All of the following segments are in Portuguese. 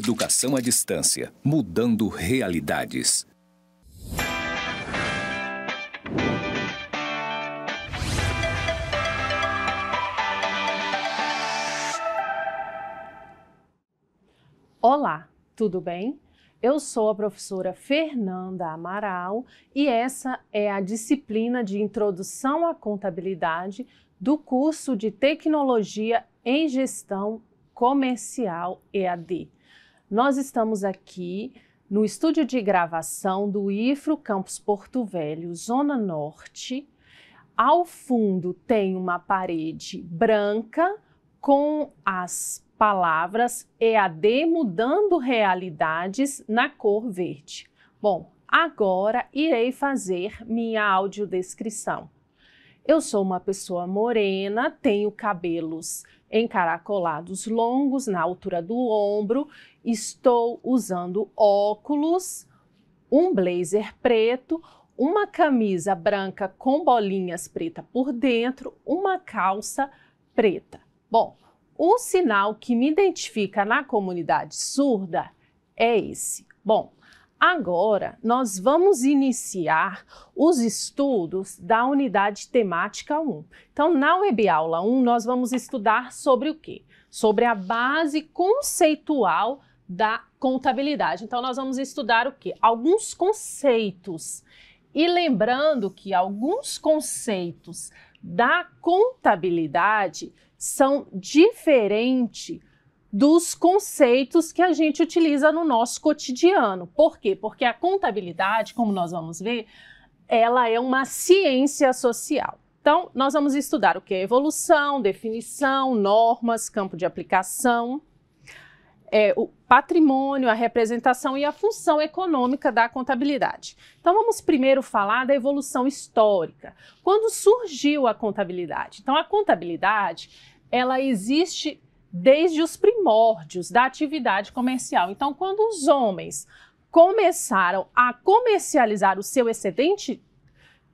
Educação à distância, mudando realidades. Olá, tudo bem? Eu sou a professora Fernanda Amaral e essa é a disciplina de Introdução à Contabilidade do curso de Tecnologia em Gestão Comercial EAD. Nós estamos aqui no estúdio de gravação do IFRO Campus Porto Velho, Zona Norte. Ao fundo tem uma parede branca com as palavras EAD Mudando Realidades na cor verde. Bom, agora irei fazer minha audiodescrição. Eu sou uma pessoa morena, tenho cabelos encaracolados longos na altura do ombro estou usando óculos, um blazer preto, uma camisa branca com bolinhas preta por dentro, uma calça preta. Bom, o um sinal que me identifica na comunidade surda é esse. Bom, agora nós vamos iniciar os estudos da unidade temática 1. Então, na web aula 1, nós vamos estudar sobre o quê? Sobre a base conceitual da contabilidade. Então, nós vamos estudar o que? Alguns conceitos. E lembrando que alguns conceitos da contabilidade são diferentes dos conceitos que a gente utiliza no nosso cotidiano. Por quê? Porque a contabilidade, como nós vamos ver, ela é uma ciência social. Então, nós vamos estudar o que é evolução, definição, normas, campo de aplicação é, o patrimônio, a representação e a função econômica da contabilidade. Então, vamos primeiro falar da evolução histórica. Quando surgiu a contabilidade? Então, a contabilidade ela existe desde os primórdios da atividade comercial. Então, quando os homens começaram a comercializar o seu excedente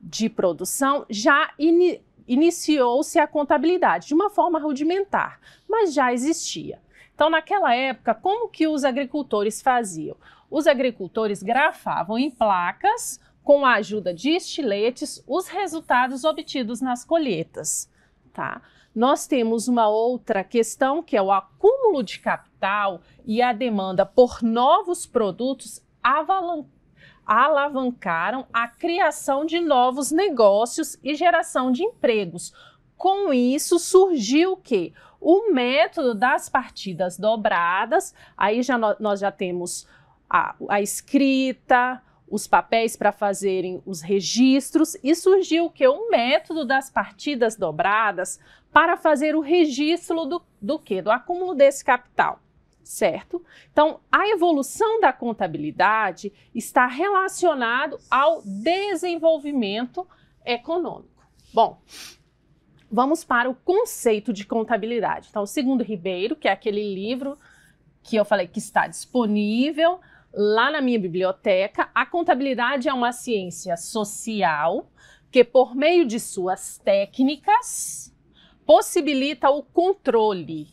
de produção, já in iniciou-se a contabilidade de uma forma rudimentar, mas já existia. Então, naquela época, como que os agricultores faziam? Os agricultores grafavam em placas, com a ajuda de estiletes, os resultados obtidos nas colheitas. Tá? Nós temos uma outra questão que é o acúmulo de capital e a demanda por novos produtos alavancaram a criação de novos negócios e geração de empregos. Com isso surgiu o quê? O método das partidas dobradas, aí já no, nós já temos a, a escrita, os papéis para fazerem os registros e surgiu o que o método das partidas dobradas para fazer o registro do, do que do acúmulo desse capital, certo? Então a evolução da contabilidade está relacionado ao desenvolvimento econômico. Bom, vamos para o conceito de contabilidade. Então, o segundo Ribeiro, que é aquele livro que eu falei que está disponível lá na minha biblioteca, a contabilidade é uma ciência social que, por meio de suas técnicas, possibilita o controle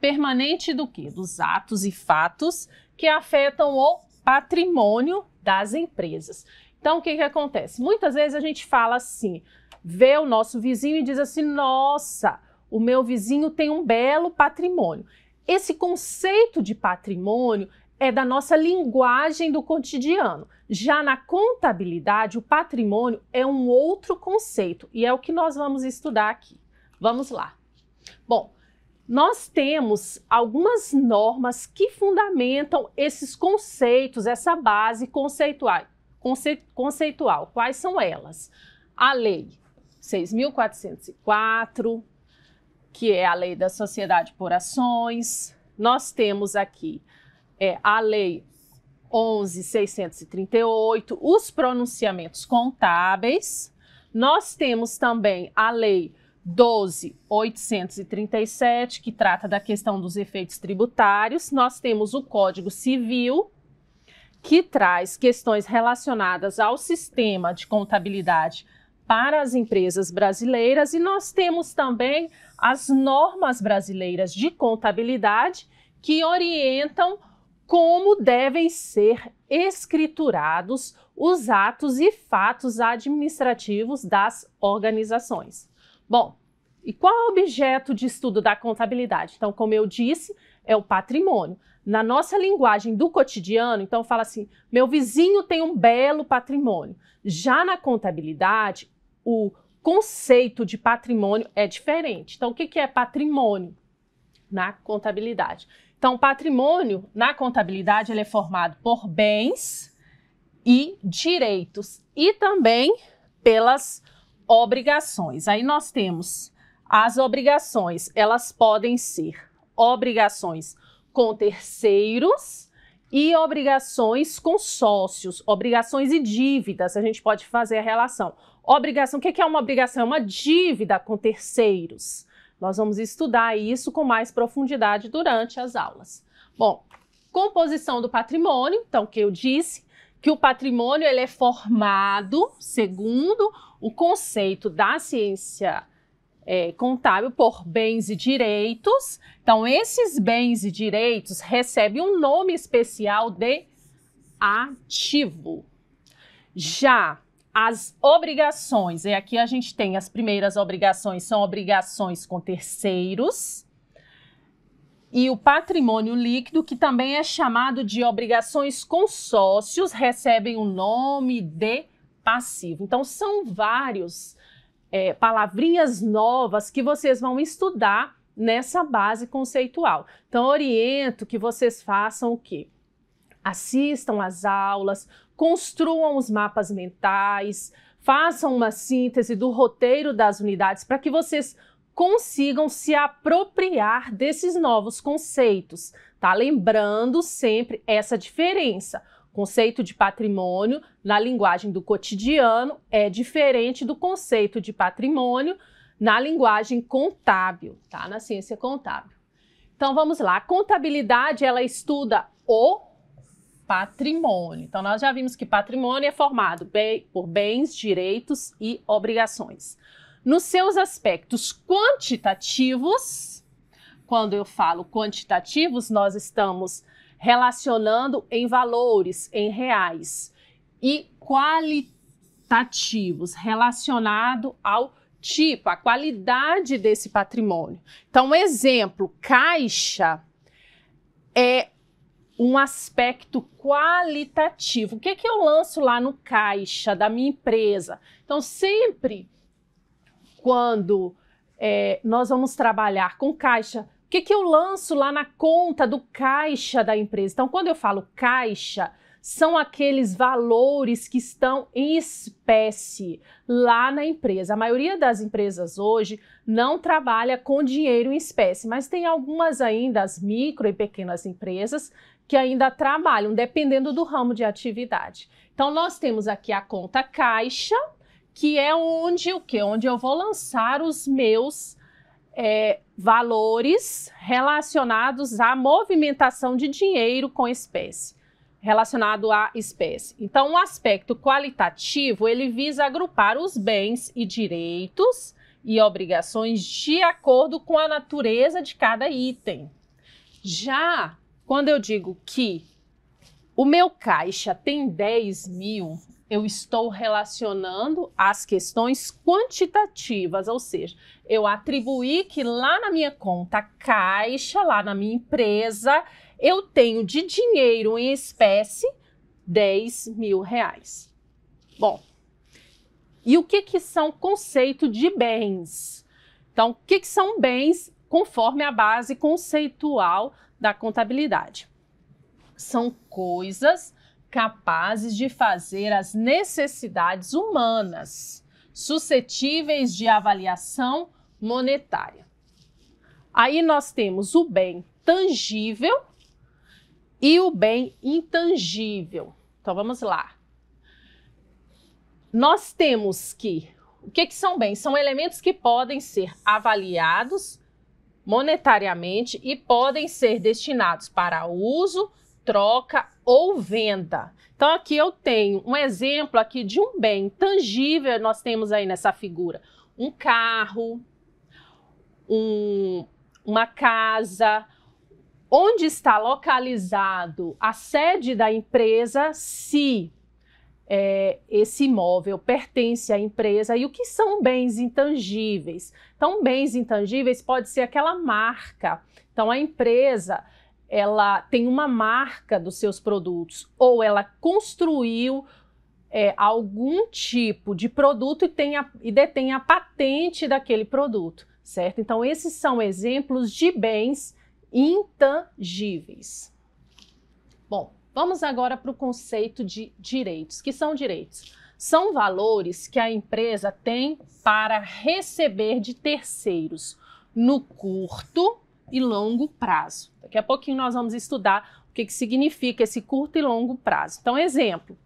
permanente do que? Dos atos e fatos que afetam o patrimônio das empresas. Então, o que, que acontece? Muitas vezes a gente fala assim, vê o nosso vizinho e diz assim: nossa, o meu vizinho tem um belo patrimônio. Esse conceito de patrimônio é da nossa linguagem do cotidiano. Já na contabilidade, o patrimônio é um outro conceito e é o que nós vamos estudar aqui. Vamos lá. Bom, nós temos algumas normas que fundamentam esses conceitos, essa base conceitual. Conceitual. Quais são elas? A lei 6.404, que é a lei da sociedade por ações. Nós temos aqui é, a lei 11.638, os pronunciamentos contábeis. Nós temos também a lei 12.837, que trata da questão dos efeitos tributários. Nós temos o Código Civil, que traz questões relacionadas ao sistema de contabilidade para as empresas brasileiras e nós temos também as normas brasileiras de contabilidade que orientam como devem ser escriturados os atos e fatos administrativos das organizações. Bom, e qual é o objeto de estudo da contabilidade? Então, como eu disse, é o patrimônio na nossa linguagem do cotidiano, então fala assim: meu vizinho tem um belo patrimônio. Já na contabilidade, o conceito de patrimônio é diferente. Então, o que, é patrimônio na contabilidade? Então, patrimônio na contabilidade ele é formado por bens e direitos e também pelas obrigações. Aí nós temos as obrigações, elas podem ser obrigações com terceiros e obrigações com sócios, obrigações e dívidas. A gente pode fazer a relação. Obrigação, o é que é uma obrigação? É uma dívida com terceiros. Nós vamos estudar isso com mais profundidade durante as aulas. Bom, composição do patrimônio, então que eu disse que o patrimônio ele é formado segundo o conceito da ciência é, contábil por bens e direitos. Então, esses bens e direitos recebem um nome especial de ativo. Já as obrigações, e aqui a gente tem as primeiras obrigações, são obrigações com terceiros. E o patrimônio líquido, que também é chamado de obrigações com sócios, recebem o nome de passivo. Então, são vários é, palavrinhas novas que vocês vão estudar nessa base conceitual. Então, oriento que vocês façam o quê? Assistam às aulas, construam os mapas mentais, façam uma síntese do roteiro das unidades para que vocês consigam se apropriar desses novos conceitos, tá? Lembrando sempre essa diferença conceito de patrimônio na linguagem do cotidiano é diferente do conceito de patrimônio na linguagem contábil, tá? Na ciência contábil. Então vamos lá. A contabilidade ela estuda o patrimônio. Então nós já vimos que patrimônio é formado por bens, direitos e obrigações. Nos seus aspectos quantitativos, quando eu falo quantitativos, nós estamos relacionando em valores, em reais, e qualitativos, relacionado ao tipo, a qualidade desse patrimônio. Então, um exemplo, caixa é um aspecto qualitativo. O que é que eu lanço lá no caixa da minha empresa? Então, sempre quando é, nós vamos trabalhar com caixa, que, que eu lanço lá na conta do caixa da empresa? Então, quando eu falo caixa, são aqueles valores que estão em espécie lá na empresa. A maioria das empresas hoje não trabalha com dinheiro em espécie, mas tem algumas ainda, as micro e pequenas empresas, que ainda trabalham, dependendo do ramo de atividade. Então, nós temos aqui a conta caixa, que é onde o que? Onde eu vou lançar os meus é, valores relacionados à movimentação de dinheiro com espécie, relacionado à espécie. Então, o aspecto qualitativo ele visa agrupar os bens e direitos e obrigações de acordo com a natureza de cada item. Já quando eu digo que o meu caixa tem 10 mil, eu estou relacionando as questões quantitativas, ou seja, eu atribuí que lá na minha conta caixa, lá na minha empresa, eu tenho de dinheiro em espécie 10 mil reais. Bom, e o que, que são conceito de bens? Então, o que, que são bens conforme a base conceitual da contabilidade? São coisas capazes de fazer as necessidades humanas, suscetíveis de avaliação monetária. Aí nós temos o bem tangível e o bem intangível. Então vamos lá. Nós temos que. O que, que são bens? São elementos que podem ser avaliados monetariamente e podem ser destinados para uso, troca ou venda. Então aqui eu tenho um exemplo aqui de um bem tangível, nós temos aí nessa figura um carro, um, uma casa, onde está localizado a sede da empresa, se é, esse imóvel pertence à empresa e o que são bens intangíveis. Então, bens intangíveis pode ser aquela marca. Então, a empresa ela tem uma marca dos seus produtos ou ela construiu é, algum tipo de produto e, tem a, e detém a patente daquele produto, certo? Então, esses são exemplos de bens intangíveis. Bom, vamos agora para o conceito de direitos. que são direitos? São valores que a empresa tem para receber de terceiros no curto, e longo prazo. Daqui a pouquinho nós vamos estudar o que, que significa esse curto e longo prazo. Então, exemplo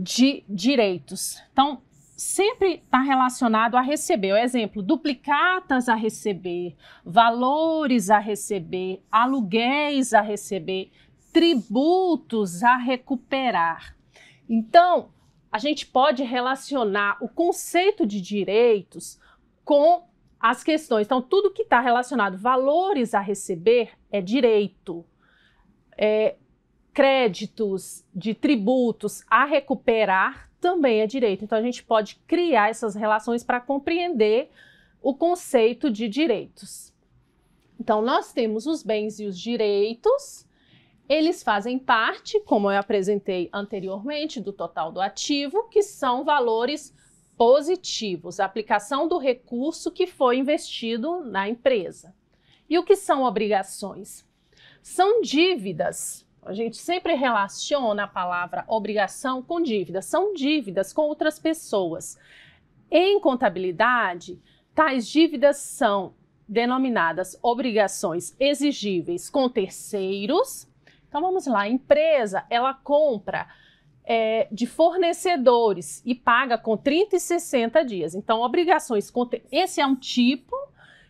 de direitos. Então, sempre está relacionado a receber. O exemplo, duplicatas a receber, valores a receber, aluguéis a receber, tributos a recuperar. Então, a gente pode relacionar o conceito de direitos com as questões. Então, tudo que está relacionado valores a receber é direito. É, créditos de tributos a recuperar também é direito. Então, a gente pode criar essas relações para compreender o conceito de direitos. Então, nós temos os bens e os direitos. Eles fazem parte, como eu apresentei anteriormente, do total do ativo, que são valores positivos, a aplicação do recurso que foi investido na empresa. E o que são obrigações? São dívidas. A gente sempre relaciona a palavra obrigação com dívida. São dívidas com outras pessoas. Em contabilidade, tais dívidas são denominadas obrigações exigíveis com terceiros. Então vamos lá, a empresa, ela compra é, de fornecedores e paga com 30 e 60 dias. Então, obrigações com. Ter... Esse é um tipo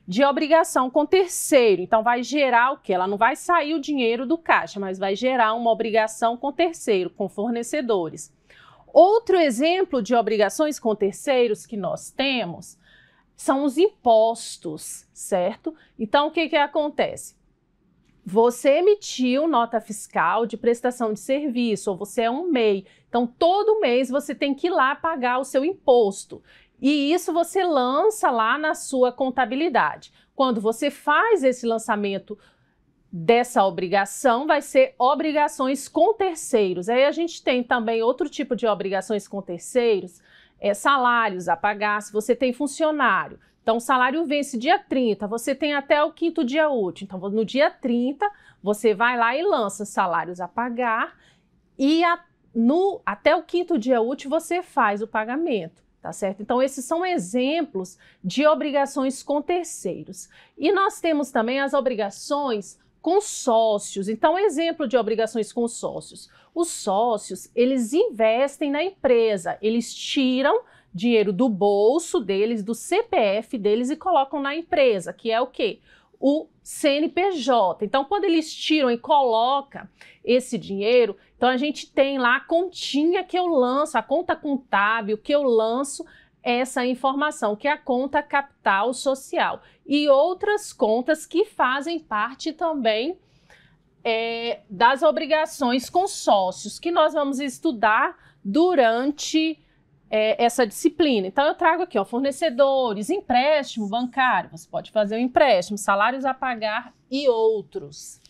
de obrigação com terceiro. Então, vai gerar o que? Ela não vai sair o dinheiro do caixa, mas vai gerar uma obrigação com terceiro, com fornecedores. Outro exemplo de obrigações com terceiros que nós temos são os impostos, certo? Então, o que, que acontece? Você emitiu nota fiscal de prestação de serviço, ou você é um MEI. Então, todo mês você tem que ir lá pagar o seu imposto. E isso você lança lá na sua contabilidade. Quando você faz esse lançamento dessa obrigação vai ser obrigações com terceiros. Aí a gente tem também outro tipo de obrigações com terceiros, é, salários a pagar, se você tem funcionário. Então, o salário vence dia 30, você tem até o quinto dia útil. Então, no dia 30, você vai lá e lança salários a pagar e a, no, até o quinto dia útil você faz o pagamento. Tá certo? Então, esses são exemplos de obrigações com terceiros. E nós temos também as obrigações com sócios. Então, exemplo de obrigações com sócios. Os sócios, eles investem na empresa, eles tiram dinheiro do bolso deles, do CPF deles e colocam na empresa, que é o quê? O CNPJ. Então, quando eles tiram e colocam esse dinheiro, então a gente tem lá a continha que eu lanço, a conta contábil que eu lanço essa informação, que é a conta capital social e outras contas que fazem parte também é, das obrigações com sócios, que nós vamos estudar durante é, essa disciplina. Então, eu trago aqui, ó, fornecedores, empréstimo bancário, você pode fazer o um empréstimo, salários a pagar e outros.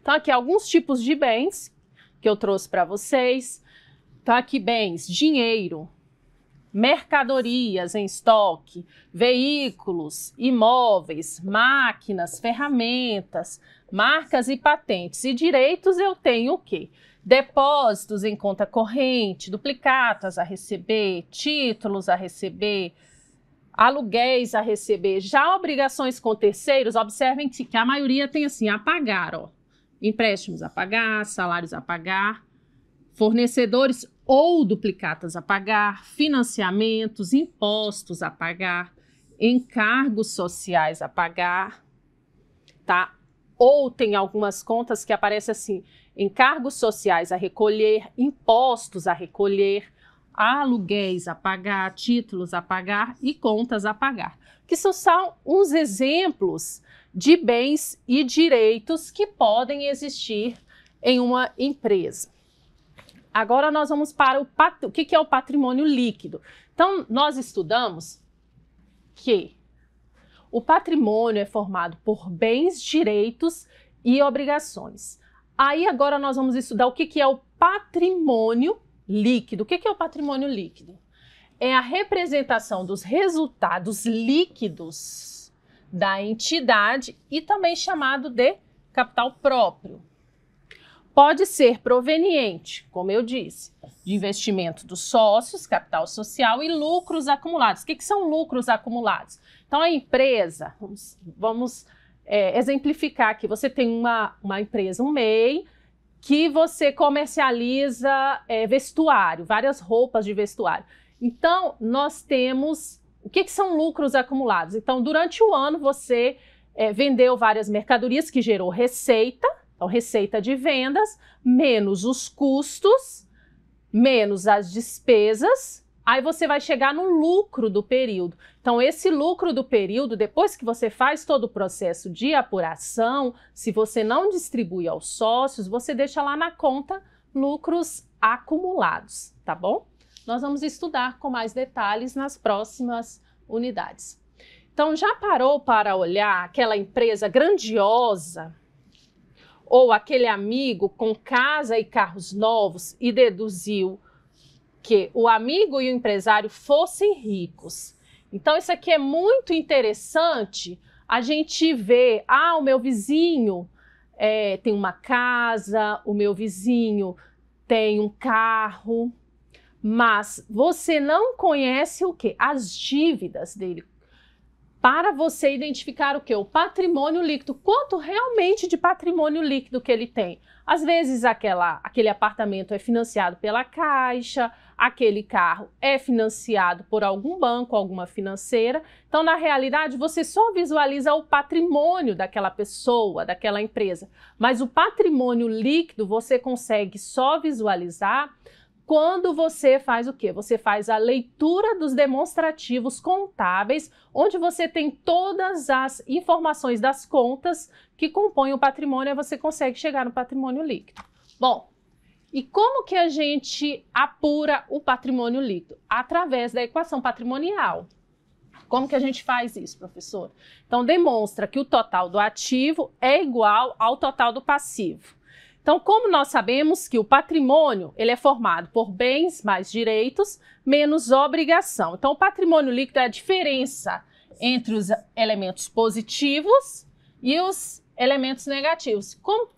Então, aqui alguns tipos de bens que eu trouxe para vocês. Então, aqui bens, dinheiro, mercadorias em estoque, veículos, imóveis, máquinas, ferramentas, marcas e patentes. E direitos eu tenho o quê? depósitos em conta corrente, duplicatas a receber, títulos a receber, aluguéis a receber. Já obrigações com terceiros, observem que, que a maioria tem assim, a pagar, ó. Empréstimos a pagar, salários a pagar, fornecedores ou duplicatas a pagar, financiamentos, impostos a pagar, encargos sociais a pagar, tá? Ou tem algumas contas que aparece assim, encargos sociais a recolher, impostos a recolher, aluguéis a pagar, títulos a pagar e contas a pagar, que são só uns exemplos de bens e direitos que podem existir em uma empresa. Agora nós vamos para o, pat... o que é o patrimônio líquido. Então, nós estudamos que o patrimônio é formado por bens, direitos e obrigações. Aí agora nós vamos estudar o que, que é o patrimônio líquido. O que, que é o patrimônio líquido? É a representação dos resultados líquidos da entidade e também chamado de capital próprio. Pode ser proveniente, como eu disse, de investimento dos sócios, capital social e lucros acumulados. O que, que são lucros acumulados? Então, a empresa, vamos, vamos é, exemplificar aqui. Você tem uma, uma empresa, um MEI, que você comercializa é, vestuário, várias roupas de vestuário. Então, nós temos. O que, que são lucros acumulados? Então, durante o ano, você é, vendeu várias mercadorias que gerou receita, então, receita de vendas, menos os custos, menos as despesas, Aí você vai chegar no lucro do período. Então, esse lucro do período, depois que você faz todo o processo de apuração, se você não distribui aos sócios, você deixa lá na conta lucros acumulados, tá bom? Nós vamos estudar com mais detalhes nas próximas unidades. Então, já parou para olhar aquela empresa grandiosa ou aquele amigo com casa e carros novos e deduziu que o amigo e o empresário fossem ricos. Então, isso aqui é muito interessante a gente vê, ah, o meu vizinho é, tem uma casa, o meu vizinho tem um carro, mas você não conhece o que? As dívidas dele. Para você identificar o que? O patrimônio líquido. Quanto realmente de patrimônio líquido que ele tem? Às vezes aquela, aquele apartamento é financiado pela Caixa, aquele carro é financiado por algum banco, alguma financeira. Então, na realidade, você só visualiza o patrimônio daquela pessoa, daquela empresa, mas o patrimônio líquido você consegue só visualizar quando você faz o que? Você faz a leitura dos demonstrativos contábeis, onde você tem todas as informações das contas que compõem o patrimônio e você consegue chegar no patrimônio líquido. Bom, e como que a gente apura o patrimônio líquido? Através da equação patrimonial. Como que a gente faz isso, professor? Então, demonstra que o total do ativo é igual ao total do passivo. Então, como nós sabemos que o patrimônio ele é formado por bens mais direitos menos obrigação. Então, o patrimônio líquido é a diferença entre os elementos positivos e os elementos negativos. Como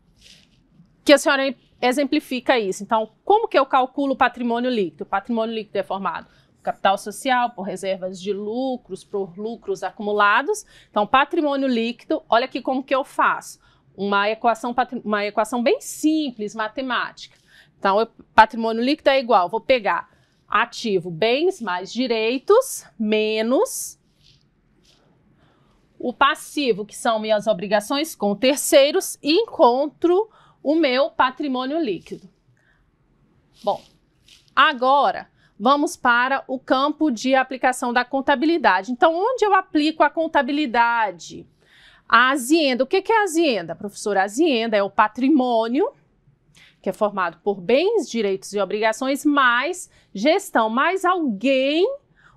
que a senhora exemplifica isso. Então, como que eu calculo o patrimônio líquido? O patrimônio líquido é formado por capital social, por reservas de lucros, por lucros acumulados. Então, patrimônio líquido, olha aqui como que eu faço. Uma equação, uma equação bem simples, matemática. Então, patrimônio líquido é igual, vou pegar ativo bens mais direitos menos o passivo, que são minhas obrigações com terceiros, e encontro o meu patrimônio líquido. Bom, agora vamos para o campo de aplicação da contabilidade. Então, onde eu aplico a contabilidade? A azienda. O que é a azienda, professora? A azienda é o patrimônio que é formado por bens, direitos e obrigações, mais gestão, mais alguém,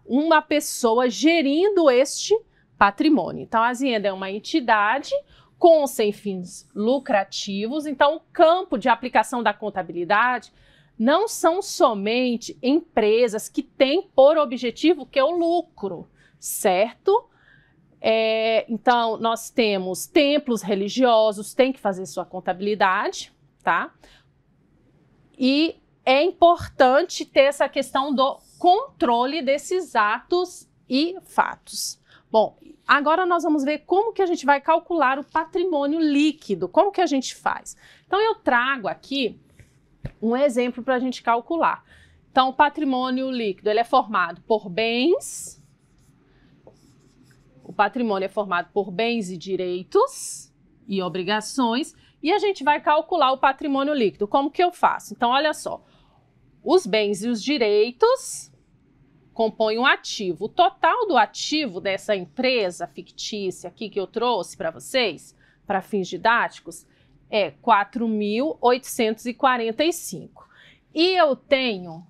uma pessoa gerindo este patrimônio. Então, a azienda é uma entidade com ou sem fins lucrativos. Então, o campo de aplicação da contabilidade não são somente empresas que têm por objetivo que é o lucro, certo? É, então, nós temos templos religiosos, tem que fazer sua contabilidade, tá? E é importante ter essa questão do controle desses atos e fatos. Bom, agora nós vamos ver como que a gente vai calcular o patrimônio líquido, como que a gente faz. Então eu trago aqui um exemplo para a gente calcular. Então o patrimônio líquido ele é formado por bens, o patrimônio é formado por bens e direitos e obrigações e a gente vai calcular o patrimônio líquido. Como que eu faço? Então olha só, os bens e os direitos compõe um ativo. O total do ativo dessa empresa fictícia aqui que eu trouxe para vocês, para fins didáticos, é 4.845. E eu tenho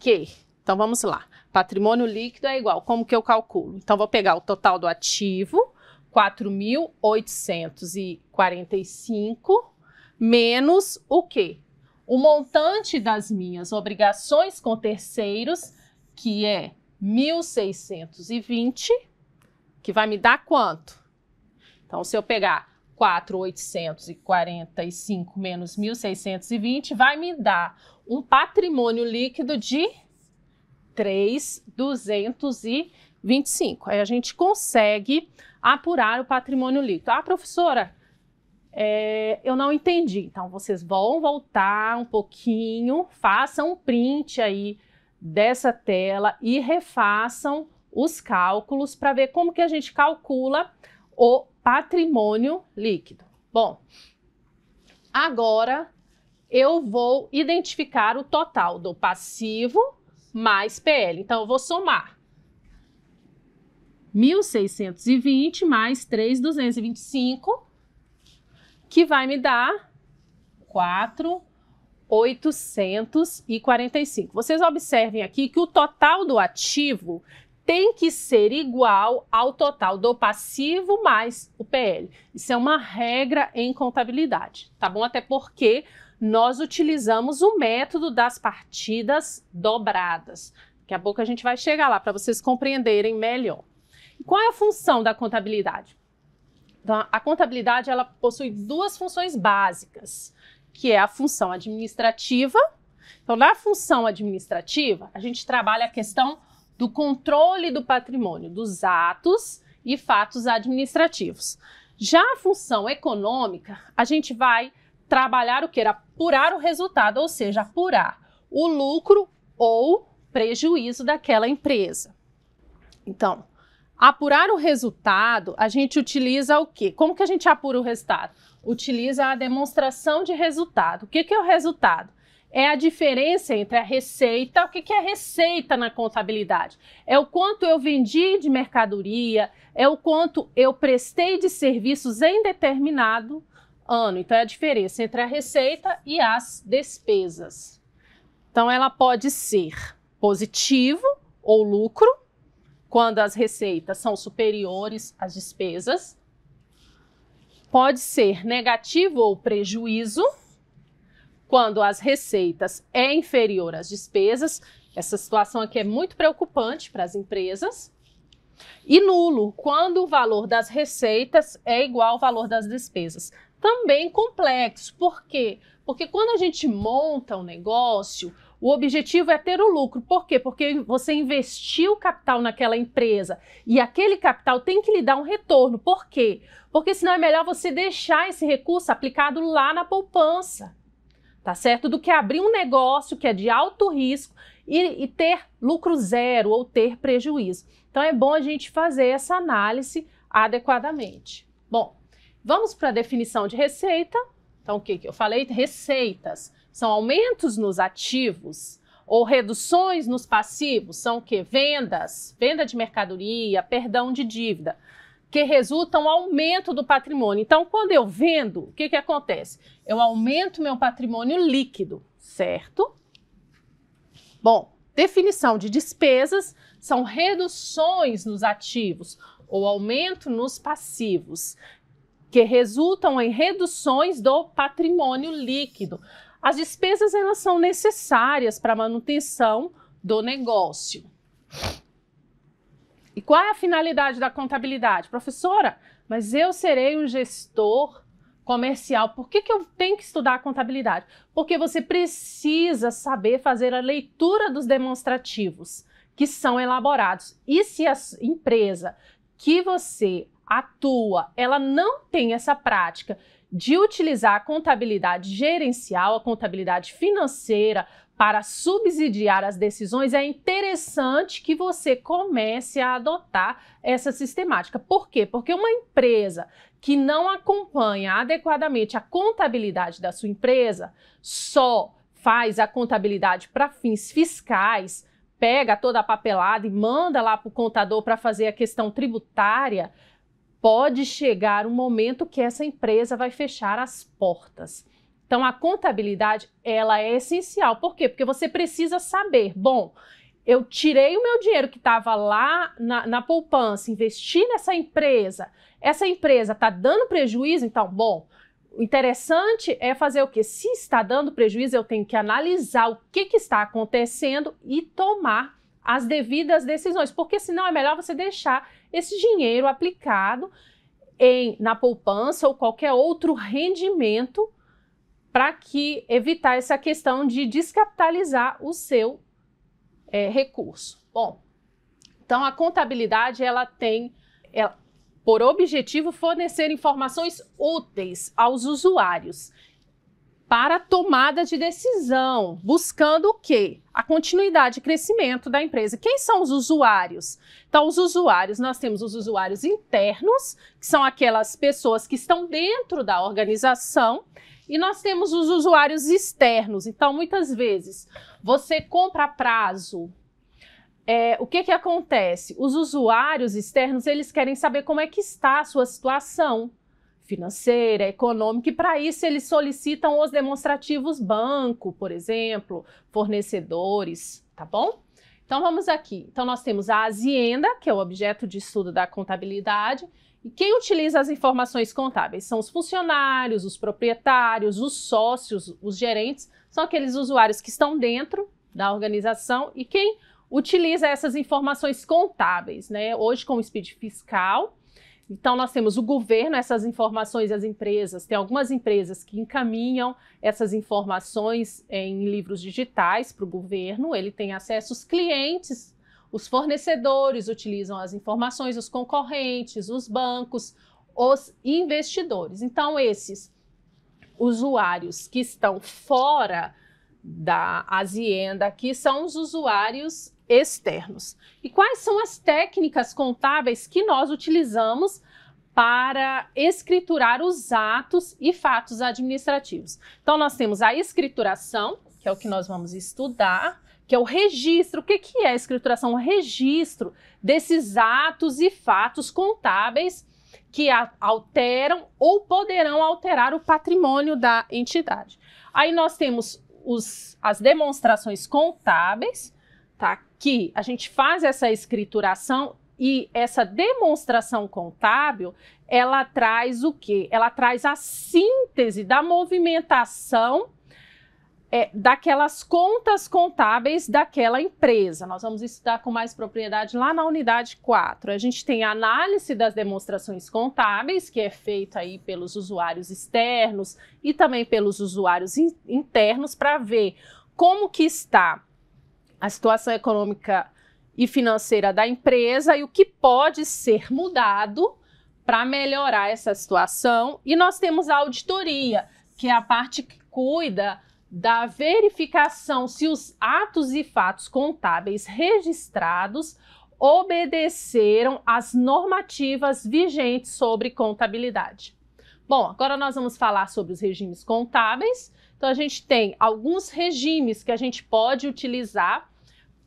que, então vamos lá, patrimônio líquido é igual, como que eu calculo? Então vou pegar o total do ativo, 4.845, menos o que? O montante das minhas obrigações com terceiros que é 1.620, que vai me dar quanto? Então, se eu pegar 4.845 menos 1.620, vai me dar um patrimônio líquido de 3.225. Aí a gente consegue apurar o patrimônio líquido. Ah, professora, é, eu não entendi. Então, vocês vão voltar um pouquinho, façam um print aí dessa tela e refaçam os cálculos para ver como que a gente calcula o patrimônio líquido. Bom, agora eu vou identificar o total do passivo mais PL. Então, eu vou somar 1.620 mais 3.225, que vai me dar 4 845. Vocês observem aqui que o total do ativo tem que ser igual ao total do passivo mais o PL. Isso é uma regra em contabilidade, tá bom? Até porque nós utilizamos o método das partidas dobradas. Daqui a pouco a gente vai chegar lá para vocês compreenderem melhor. E qual é a função da contabilidade? Então, a contabilidade ela possui duas funções básicas que é a função administrativa. Então, na função administrativa, a gente trabalha a questão do controle do patrimônio, dos atos e fatos administrativos. Já a função econômica, a gente vai trabalhar o que? Apurar o resultado, ou seja, apurar o lucro ou prejuízo daquela empresa. Então, Apurar o resultado, a gente utiliza o quê? Como que a gente apura o resultado? Utiliza a demonstração de resultado. O que, que é o resultado? é a diferença entre a receita, o que é receita na contabilidade? É o quanto eu vendi de mercadoria, é o quanto eu prestei de serviços em determinado ano. Então, é a diferença entre a receita e as despesas. Então, ela pode ser positivo ou lucro, quando as receitas são superiores às despesas. Pode ser negativo ou prejuízo, quando as receitas é inferior às despesas. Essa situação aqui é muito preocupante para as empresas. E nulo, quando o valor das receitas é igual ao valor das despesas. Também complexo, por quê? Porque quando a gente monta um negócio, o objetivo é ter o lucro. Por quê? Porque você investiu capital naquela empresa e aquele capital tem que lhe dar um retorno. Por quê? Porque senão é melhor você deixar esse recurso aplicado lá na poupança, tá certo? Do que abrir um negócio que é de alto risco e, e ter lucro zero ou ter prejuízo. Então é bom a gente fazer essa análise adequadamente. Bom, vamos para a definição de receita. Então, o que, que eu falei? Receitas são aumentos nos ativos ou reduções nos passivos, são o que? Vendas, venda de mercadoria, perdão de dívida, que resultam aumento do patrimônio. Então, quando eu vendo, o que, que acontece? Eu aumento meu patrimônio líquido, certo? Bom, definição de despesas são reduções nos ativos ou aumento nos passivos, que resultam em reduções do patrimônio líquido. As despesas elas são necessárias para a manutenção do negócio. E qual é a finalidade da contabilidade? Professora, mas eu serei um gestor comercial. Por que, que eu tenho que estudar a contabilidade? Porque você precisa saber fazer a leitura dos demonstrativos que são elaborados. E se a empresa que você atua, ela não tem essa prática de utilizar a contabilidade gerencial, a contabilidade financeira, para subsidiar as decisões, é interessante que você comece a adotar essa sistemática. Por quê? Porque uma empresa que não acompanha adequadamente a contabilidade da sua empresa só faz a contabilidade para fins fiscais, pega toda a papelada e manda lá para o contador para fazer a questão tributária pode chegar um momento que essa empresa vai fechar as portas. Então a contabilidade, ela é essencial. Por quê? Porque você precisa saber, bom, eu tirei o meu dinheiro que estava lá na, na, poupança, investi nessa empresa, essa empresa está dando prejuízo, então, bom, o interessante é fazer o que? Se está dando prejuízo, eu tenho que analisar o que, que está acontecendo e tomar as devidas decisões, porque senão é melhor você deixar esse dinheiro aplicado em, na poupança ou qualquer outro rendimento para que evitar essa questão de descapitalizar o seu é, recurso. Bom, então a contabilidade ela tem ela, por objetivo fornecer informações úteis aos usuários para tomada de decisão, buscando o quê? A continuidade e crescimento da empresa. Quem são os usuários? Então, os usuários, nós temos os usuários internos, que são aquelas pessoas que estão dentro da organização, e nós temos os usuários externos. Então, muitas vezes, você compra a prazo. É, o que, que acontece? Os usuários externos, eles querem saber como é que está a sua situação financeira, econômica, e para isso eles solicitam os demonstrativos banco, por exemplo, fornecedores, tá bom? Então vamos aqui. Então nós temos a azienda, que é o objeto de estudo da contabilidade, e quem utiliza as informações contábeis são os funcionários, os proprietários, os sócios, os gerentes, são aqueles usuários que estão dentro da organização e quem utiliza essas informações contábeis, né? Hoje com o Speed Fiscal, então, nós temos o governo, essas informações, as empresas, tem algumas empresas que encaminham essas informações eh, em livros digitais para o governo, ele tem acesso, aos clientes, os fornecedores utilizam as informações, os concorrentes, os bancos, os investidores. Então, esses usuários que estão fora da azienda aqui são os usuários externos. E quais são as técnicas contábeis que nós utilizamos para escriturar os atos e fatos administrativos? Então, nós temos a escrituração, que é o que nós vamos estudar, que é o registro. O que, é a escrituração? O registro desses atos e fatos contábeis que alteram ou poderão alterar o patrimônio da entidade. Aí nós temos os, as demonstrações contábeis, tá? que a gente faz essa escrituração e essa demonstração contábil, ela traz o quê? Ela traz a síntese da movimentação é, daquelas contas contábeis daquela empresa. Nós vamos estudar com mais propriedade lá na unidade 4. A gente tem a análise das demonstrações contábeis, que é feita aí pelos usuários externos e também pelos usuários in internos para ver como que está a situação econômica e financeira da empresa e o que pode ser mudado para melhorar essa situação. E nós temos a auditoria, que é a parte que cuida da verificação se os atos e fatos contábeis registrados obedeceram às normativas vigentes sobre contabilidade. Bom, agora nós vamos falar sobre os regimes contábeis. Então, a gente tem alguns regimes que a gente pode utilizar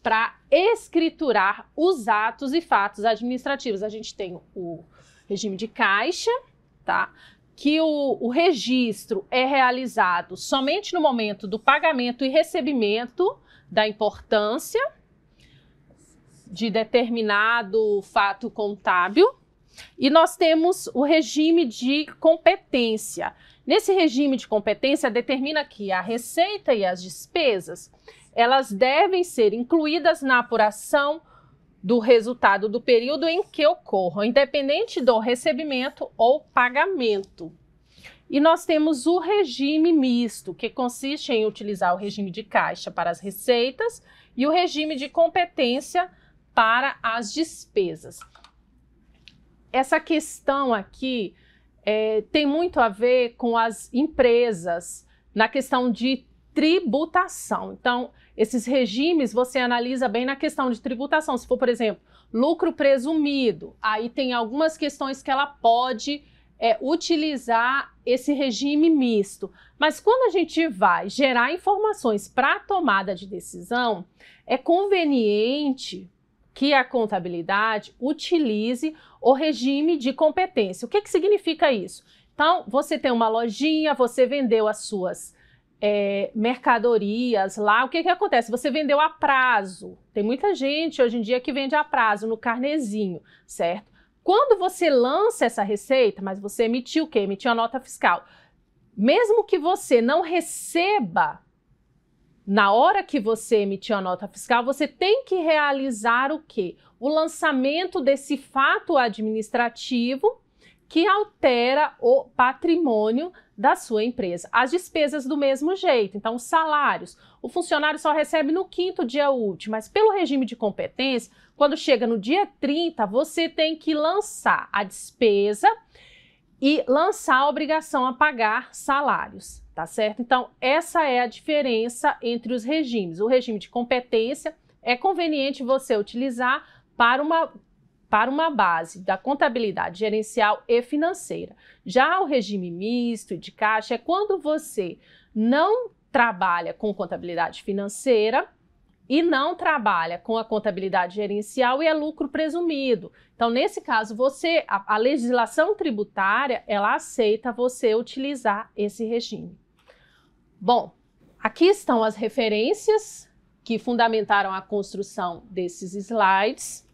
para escriturar os atos e fatos administrativos. A gente tem o regime de caixa, tá? Que o, o registro é realizado somente no momento do pagamento e recebimento da importância de determinado fato contábil, e nós temos o regime de competência. Nesse regime de competência determina que a receita e as despesas, elas devem ser incluídas na apuração do resultado do período em que ocorram, independente do recebimento ou pagamento. E nós temos o regime misto, que consiste em utilizar o regime de caixa para as receitas e o regime de competência para as despesas essa questão aqui é, tem muito a ver com as empresas na questão de tributação. Então, esses regimes você analisa bem na questão de tributação. Se for, por exemplo, lucro presumido, aí tem algumas questões que ela pode é, utilizar esse regime misto. Mas quando a gente vai gerar informações para tomada de decisão, é conveniente que a contabilidade utilize o regime de competência. O que, que significa isso? Então, você tem uma lojinha, você vendeu as suas é, mercadorias lá, o que, que acontece? Você vendeu a prazo. Tem muita gente hoje em dia que vende a prazo no carnezinho, certo? Quando você lança essa receita, mas você emitiu o quê? Emitiu a nota fiscal. Mesmo que você não receba na hora que você emitiu a nota fiscal, você tem que realizar o quê? O lançamento desse fato administrativo que altera o patrimônio da sua empresa. As despesas do mesmo jeito, então salários. O funcionário só recebe no quinto dia útil, mas pelo regime de competência, quando chega no dia 30, você tem que lançar a despesa e lançar a obrigação a pagar salários tá certo? Então, essa é a diferença entre os regimes. O regime de competência é conveniente você utilizar para uma para uma base da contabilidade gerencial e financeira. Já o regime misto de caixa é quando você não trabalha com contabilidade financeira e não trabalha com a contabilidade gerencial e é lucro presumido. Então, nesse caso, você a, a legislação tributária, ela aceita você utilizar esse regime. Bom, aqui estão as referências que fundamentaram a construção desses slides.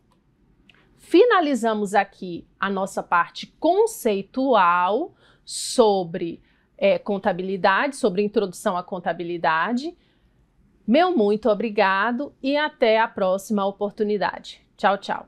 Finalizamos aqui a nossa parte conceitual sobre é, contabilidade, sobre introdução à contabilidade. Meu muito obrigado e até a próxima oportunidade. Tchau, tchau.